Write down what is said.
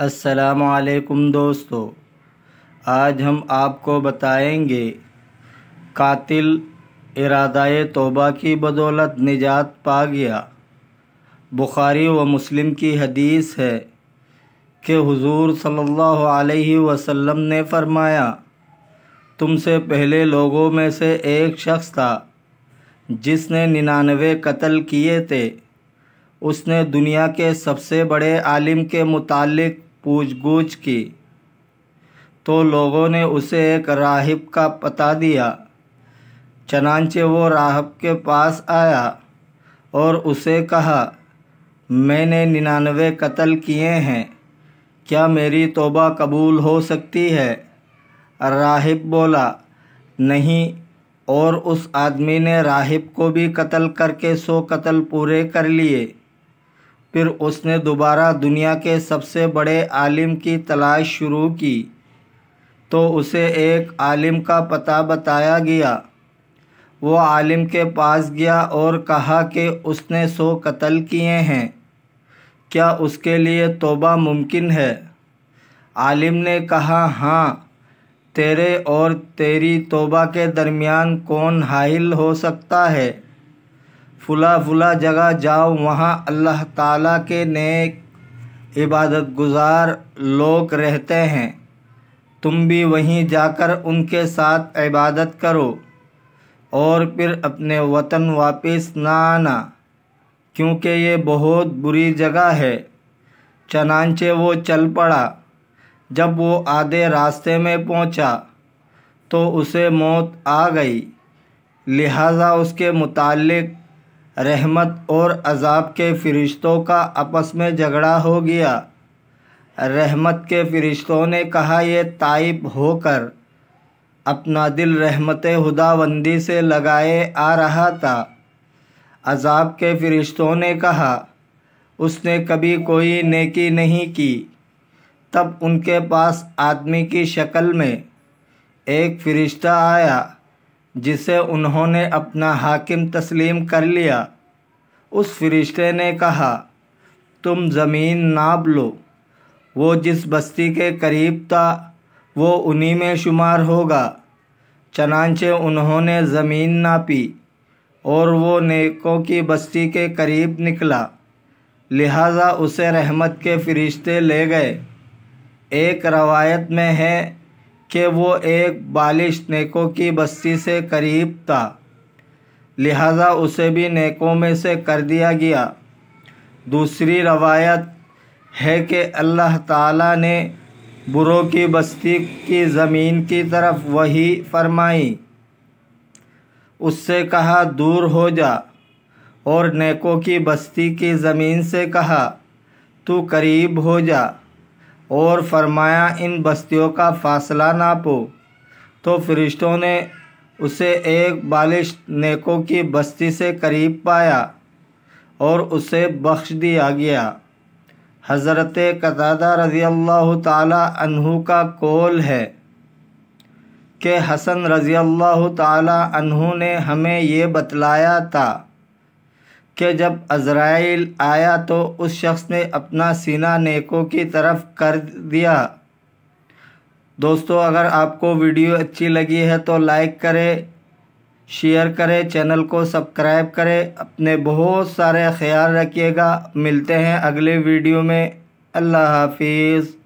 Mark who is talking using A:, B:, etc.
A: असलकुम दोस्तों आज हम आपको बताएंगे कातिल इरादाए तोबा की बदौलत निजात पा गया बुखारी व मुस्लिम की हदीस है कि हुजूर सल्लल्लाहु अलैहि वसल्लम ने फरमाया तुमसे पहले लोगों में से एक शख्स था जिसने निन्यानवे कत्ल किए थे उसने दुनिया के सबसे बड़े आलिम के मुतालिक पूछ गूछ की तो लोगों ने उसे एक राहिब का पता दिया चनानचे वो राहब के पास आया और उसे कहा मैंने निन्यानवे कत्ल किए हैं क्या मेरी तोबा कबूल हो सकती है राहिब बोला नहीं और उस आदमी ने राहिब को भी कत्ल करके सौ कत्ल पूरे कर लिए फिर उसने दोबारा दुनिया के सबसे बड़े आलिम की तलाश शुरू की तो उसे एक आलिम का पता बताया गया वो आलिम के पास गया और कहा कि उसने सौ कत्ल किए हैं क्या उसके लिए तोबा मुमकिन है आलिम ने कहा हाँ तेरे और तेरी तोबा के दरमियान कौन हाइल हो सकता है फ़ुला फुला जगह जाओ वहाँ अल्लाह ताला के नेक इबादत गुज़ार लोग रहते हैं तुम भी वहीं जाकर उनके साथ इबादत करो और फिर अपने वतन वापस ना आना क्योंकि ये बहुत बुरी जगह है चनानचे वो चल पड़ा जब वो आधे रास्ते में पहुंचा, तो उसे मौत आ गई लिहाजा उसके मुतालिक रहमत और अजाब के फ़रिश्तों का आपस में झगड़ा हो गया रहमत के फ़रिश्तों ने कहा ये ताइब होकर अपना दिल रहमत हदाबंदी से लगाए आ रहा था अजाब के फ़रिश्तों ने कहा उसने कभी कोई नेकी नहीं की तब उनके पास आदमी की शक्ल में एक फ़रिश्ता आया जिसे उन्होंने अपना हाकिम तस्लीम कर लिया उस फरिश्ते ने कहा तुम ज़मीन नाप लो वो जिस बस्ती के करीब था वो उन्हीं में शुमार होगा चनानचे उन्होंने ज़मीन नापी और वो नेकों की बस्ती के करीब निकला लिहाजा उसे रहमत के फरिश्ते ले गए एक रवायत में है कि वो एक बालिश नेकों की बस्ती से करीब था लिहाजा उसे भी नेकों में से कर दिया गया दूसरी रवायत है कि अल्लाह ताला ने बुरो की बस्ती की ज़मीन की तरफ वही फरमाई उससे कहा दूर हो जा और नेकों की बस्ती की ज़मीन से कहा तू करीब हो जा और फरमाया इन बस्तियों का फासला नापो तो फरिश्तों ने उसे एक बालिश नेकों की बस्ती से करीब पाया और उसे बख्श दिया गया हज़रत कतादा रज़ी अल्लाह तहु का कौल है कि हसन रज़ी अल्लाह तहु ने हमें ये बतलाया था कि जब अजराइल आया तो उस शख्स ने अपना सीना नेकों की तरफ कर दिया दोस्तों अगर आपको वीडियो अच्छी लगी है तो लाइक करें शेयर करें चैनल को सब्सक्राइब करें अपने बहुत सारे ख्याल रखिएगा मिलते हैं अगले वीडियो में अल्लाह हाफिज़